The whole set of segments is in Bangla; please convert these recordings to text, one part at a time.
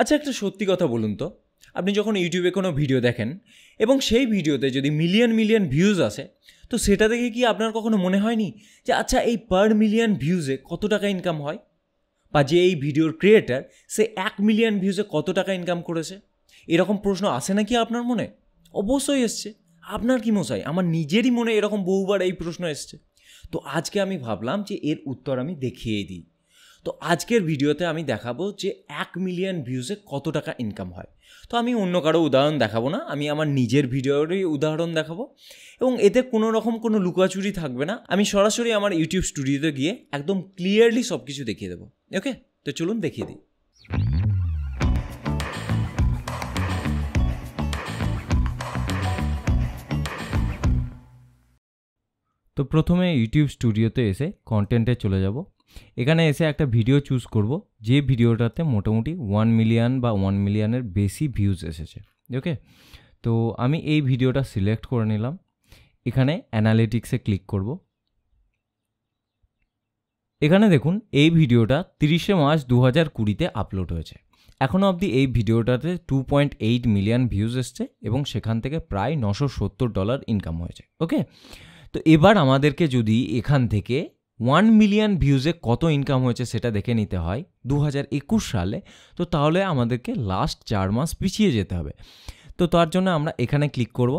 আচ্ছা একটা সত্যি কথা বলুন তো আপনি যখন ইউটিউবে কোনো ভিডিও দেখেন এবং সেই ভিডিওতে যদি মিলিয়ন মিলিয়ন ভিউজ আসে তো সেটা দেখে কি আপনার কখনো মনে হয়নি যে আচ্ছা এই পার মিলিয়ন ভিউজে কত টাকা ইনকাম হয় বা যে এই ভিডিওর ক্রিয়েটার সে এক মিলিয়ন ভিউজে কত টাকা ইনকাম করেছে এরকম প্রশ্ন আসে নাকি আপনার মনে অবশ্যই এসছে আপনার কি মশাই আমার নিজেরই মনে এরকম বহুবার এই প্রশ্ন এসছে তো আজকে আমি ভাবলাম যে এর উত্তর আমি দেখিয়ে দিই তো আজকের ভিডিওতে আমি দেখাবো যে এক মিলিয়ন ভিউজে কত টাকা ইনকাম হয় তো আমি অন্য কারো উদাহরণ দেখাবো না আমি আমার নিজের ভিডিওরই উদাহরণ দেখাবো এবং এতে কোনো রকম কোনো লুকাচুরি থাকবে না আমি সরাসরি আমার ইউটিউব স্টুডিওতে গিয়ে একদম ক্লিয়ারলি সব কিছু দেখিয়ে দেবো ওকে তো চলুন দেখিয়ে দিই তো প্রথমে ইউটিউব স্টুডিওতে এসে কন্টেন্টে চলে যাব এখানে এসে একটা ভিডিও চুজ করব যে ভিডিওটাতে মোটামুটি ওয়ান মিলিয়ন বা ওয়ান মিলিয়নের বেশি ভিউজ এসেছে ওকে তো আমি এই ভিডিওটা সিলেক্ট করে নিলাম এখানে অ্যানালিটিক্সে ক্লিক করব এখানে দেখুন এই ভিডিওটা তিরিশে মার্চ দু হাজার কুড়িতে আপলোড হয়েছে এখনও অবধি এই ভিডিওটাতে two point eight million views এসছে এবং সেখান থেকে প্রায় নশো সত্তর ডলার ইনকাম হয়েছে ওকে তো এবার আমাদেরকে যদি এখান থেকে ওয়ান মিলিয়ন ভিউজে কত ইনকাম হয়েছে সেটা দেখে নিতে হয় দু সালে তো তাহলে আমাদেরকে লাস্ট চার মাস পিছিয়ে যেতে হবে তো তার জন্য আমরা এখানে ক্লিক করব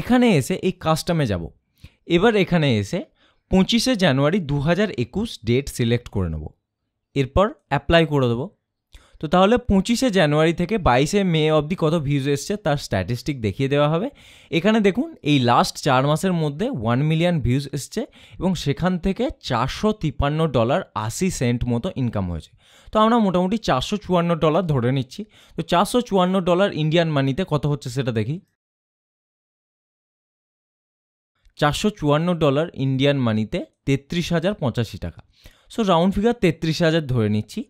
এখানে এসে এই কাস্টমে যাব এবার এখানে এসে পঁচিশে জানুয়ারি দু ডেট সিলেক্ট করে নেব এরপর অ্যাপ্লাই করে দেবো তো তাহলে পঁচিশে জানুয়ারি থেকে বাইশে মে অবধি কত ভিউজ এসছে তার স্ট্যাটিস্টিক দেখিয়ে দেওয়া হবে এখানে দেখুন এই লাস্ট চার মাসের মধ্যে ওয়ান মিলিয়ন ভিউজ এসছে এবং সেখান থেকে চারশো তিপ্পান্ন ডলার আশি সেন্ট মতো ইনকাম হয়েছে তো আমরা মোটামুটি চারশো চুয়ান্ন ডলার ধরে নিচ্ছি তো চারশো চুয়ান্ন ডলার ইন্ডিয়ান মানিতে কত হচ্ছে সেটা দেখি চারশো চুয়ান্ন ডলার ইন্ডিয়ান মানিতে তেত্রিশ হাজার পঁচাশি টাকা সো রাউন্ড ফিগার তেত্রিশ হাজার ধরে নিচ্ছি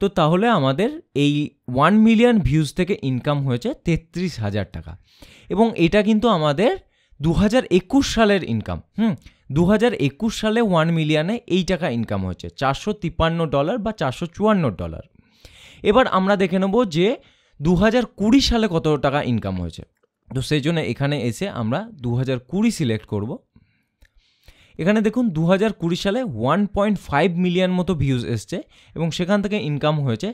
তো তাহলে আমাদের এই ওয়ান মিলিয়ন ভিউজ থেকে ইনকাম হয়েছে তেত্রিশ হাজার টাকা এবং এটা কিন্তু আমাদের দু হাজার একুশ সালের ইনকাম হুম দু হাজার একুশ সালে ওয়ান মিলিয়নে এই টাকা ইনকাম হয়েছে চারশো তিপ্পান্ন ডলার বা চারশো চুয়ান্ন ডলার এবার আমরা দেখে নেব যে দু হাজার কুড়ি সালে কত টাকা ইনকাম হয়েছে তো সেই জন্য এখানে এসে আমরা দু হাজার কুড়ি সিলেক্ট করবো এখানে দেখুন দু হাজার কুড়ি সালে ওয়ান পয়েন্ট ফাইভ মিলিয়ন মতো ভিউজ এসছে এবং সেখান থেকে ইনকাম হয়েছে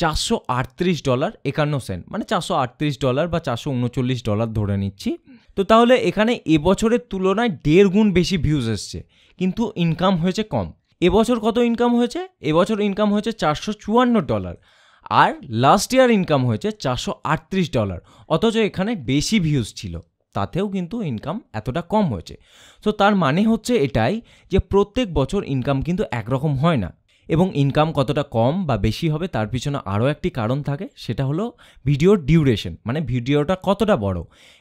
চারশো আটত্রিশ ডলার একান্ন সেন্ট মানে চারশো আটত্রিশ ডলার বা চারশো উনচল্লিশ ডলার ধরে নিচ্ছি তো তাহলে এখানে এবছরের তুলনায় দেড় গুণ বেশি ভিউজ এসছে কিন্তু ইনকাম হয়েছে কম এবছর কত ইনকাম হয়েছে এবছর ইনকাম হয়েছে চারশো চুয়ান্ন ডলার আর লাস্ট ইয়ার ইনকাম হয়েছে চারশো আটত্রিশ ডলার অথচ এখানে বেশি ভিউজ ছিল তাতেও কিন্তু ইনকাম এতটা কম হয়েছে সো তার মানে হচ্ছে এটাই যে প্রত্যেক বছর ইনকাম কিন্তু একরকম হয় না এবং ইনকাম কতটা কম বা বেশি হবে তার পিছনে আরও একটি কারণ থাকে সেটা হলো ভিডিওর ডিউরেশন মানে ভিডিওটা কতটা বড়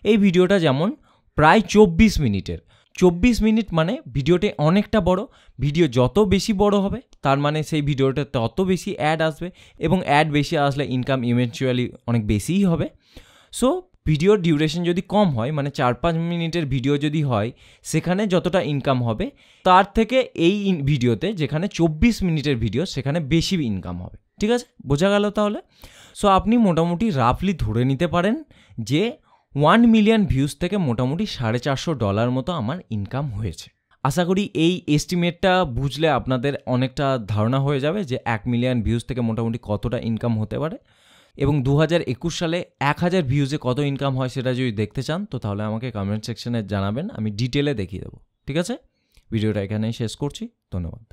এই ভিডিওটা যেমন প্রায় চব্বিশ মিনিটের চব্বিশ মিনিট মানে ভিডিওটি অনেকটা বড় ভিডিও যত বেশি বড় হবে তার মানে সেই ভিডিওটা তত বেশি অ্যাড আসবে এবং অ্যাড বেশি আসলে ইনকাম ইভেন্চুয়ালি অনেক বেশিই হবে সো ভিডিওর ডিউরেশন যদি কম হয় মানে চার পাঁচ মিনিটের ভিডিও যদি হয় সেখানে যতটা ইনকাম হবে তার থেকে এই ভিডিওতে যেখানে চব্বিশ মিনিটের ভিডিও সেখানে বেশি ইনকাম হবে ঠিক আছে বোঝা গেল তাহলে সো আপনি মোটামুটি রাফলি ধরে নিতে পারেন যে ওয়ান মিলিয়ন ভিউজ থেকে মোটামুটি সাড়ে চারশো ডলার মতো আমার ইনকাম হয়েছে আশা করি এই এস্টিমেটটা বুঝলে আপনাদের অনেকটা ধারণা হয়ে যাবে যে এক মিলিয়ন ভিউজ থেকে মোটামুটি কতটা ইনকাম হতে পারে এবং দু সালে এক হাজার ভিউজে কত ইনকাম হয় সেটা যদি দেখতে চান তো তাহলে আমাকে কমেন্ট সেকশনে জানাবেন আমি ডিটেলে দেখিয়ে দেবো ঠিক আছে ভিডিওটা এখানেই শেষ করছি ধন্যবাদ